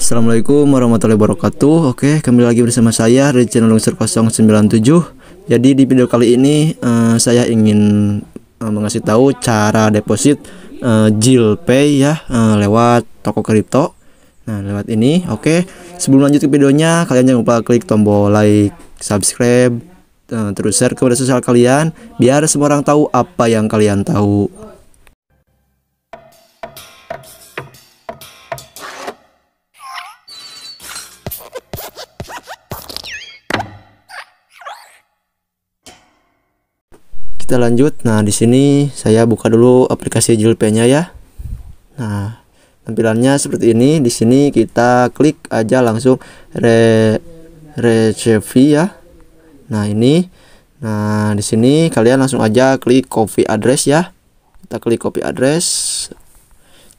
Assalamualaikum warahmatullahi wabarakatuh Oke kembali lagi bersama saya dari channel Lungser 097 Jadi di video kali ini uh, saya ingin uh, mengasih tahu cara deposit uh, Pay ya uh, lewat toko kripto Nah lewat ini oke sebelum lanjut ke videonya kalian jangan lupa klik tombol like, subscribe, uh, terus share kepada sosial kalian biar semua orang tahu apa yang kalian tahu kita lanjut nah di sini saya buka dulu aplikasi jlp nya ya nah tampilannya seperti ini di sini kita klik aja langsung re receive ya nah ini nah di sini kalian langsung aja klik copy address ya kita klik copy address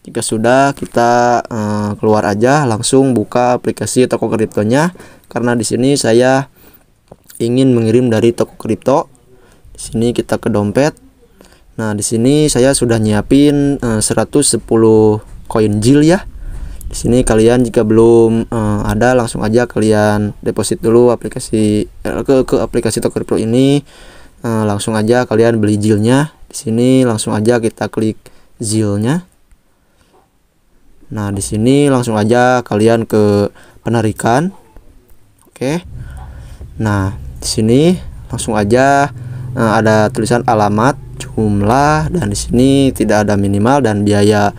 jika sudah kita uh, keluar aja langsung buka aplikasi toko kriptonya karena di sini saya ingin mengirim dari toko kripto sini kita ke dompet nah di sini saya sudah nyiapin eh, uh, 110 koin jil ya di sini kalian jika belum uh, ada langsung aja kalian deposit dulu aplikasi eh, ke ke aplikasi Toker Pro ini uh, langsung aja kalian beli jilnya di sini langsung aja kita klik zilnya nah di sini langsung aja kalian ke penarikan oke nah di sini langsung aja nah, ada tulisan alamat jumlah dan di sini tidak ada minimal dan biaya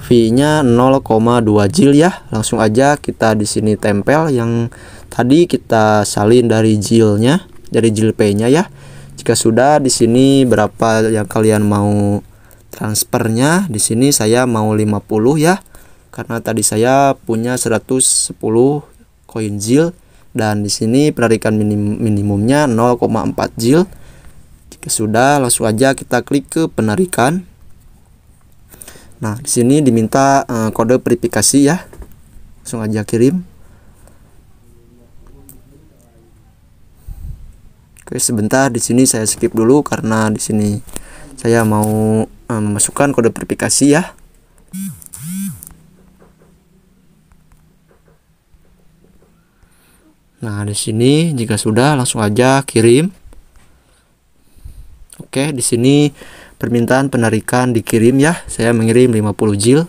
fee-nya 0,2 jil ya. Langsung aja kita di sini tempel yang tadi kita salin dari jilnya, dari jil p nya ya. Jika sudah di sini berapa yang kalian mau transfernya? Di sini saya mau 50 ya. Karena tadi saya punya 110 koin jil dan di sini penarikan minim minimumnya 0,4 jil sudah langsung aja kita klik ke penarikan nah di sini diminta uh, kode verifikasi ya langsung aja kirim oke sebentar di sini saya skip dulu karena di sini saya mau uh, memasukkan kode verifikasi ya Nah, di sini jika sudah langsung aja kirim. Oke, di sini permintaan penarikan dikirim ya. Saya mengirim 50 jil.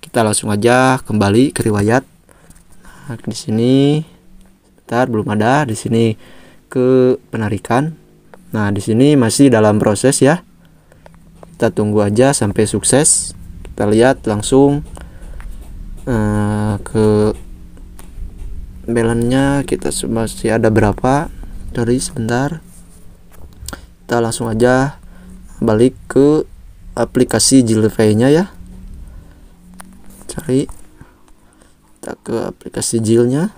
Kita langsung aja kembali ke riwayat. Nah, di sini sebentar belum ada. Di sini ke penarikan. Nah, di sini masih dalam proses ya. Kita tunggu aja sampai sukses. Kita lihat langsung uh, ke belannya kita masih ada berapa. Dari sebentar kita langsung aja balik ke aplikasi Jilvey-nya ya cari kita ke aplikasi Jilnya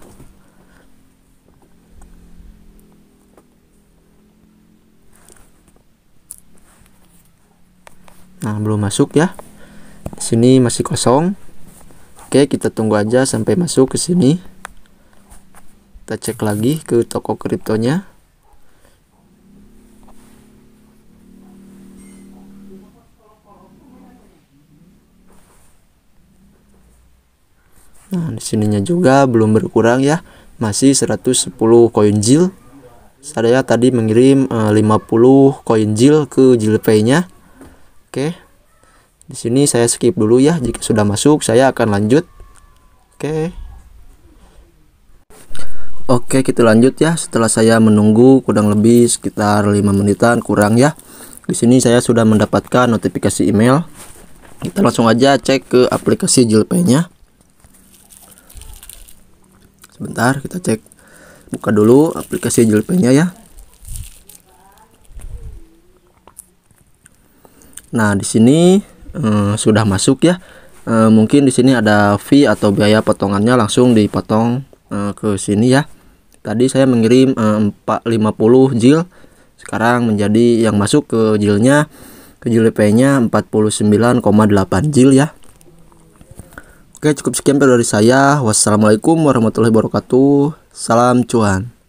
nah belum masuk ya sini masih kosong oke kita tunggu aja sampai masuk ke sini kita cek lagi ke toko kriptonya Nah, di sininya juga belum berkurang ya. Masih 110 koin jil. Saya tadi mengirim e, eh, 50 koin jil ke jil nya Oke. Di sini saya skip dulu ya. Jika sudah masuk, saya akan lanjut. Oke. Oke, kita lanjut ya. Setelah saya menunggu kurang lebih sekitar 5 menitan kurang ya. Di sini saya sudah mendapatkan notifikasi email. Kita langsung aja cek ke aplikasi JilPay-nya sebentar kita cek buka dulu aplikasi JLP-nya ya nah di sini hmm, sudah masuk ya eh, mungkin di sini ada fee atau biaya potongannya langsung dipotong eh, ke sini ya tadi saya mengirim 450 jil sekarang menjadi yang masuk ke jilnya ke jil nya 49,8 jil ya Oke, cukup sekian dari saya. Wassalamualaikum warahmatullahi wabarakatuh. Salam cuan.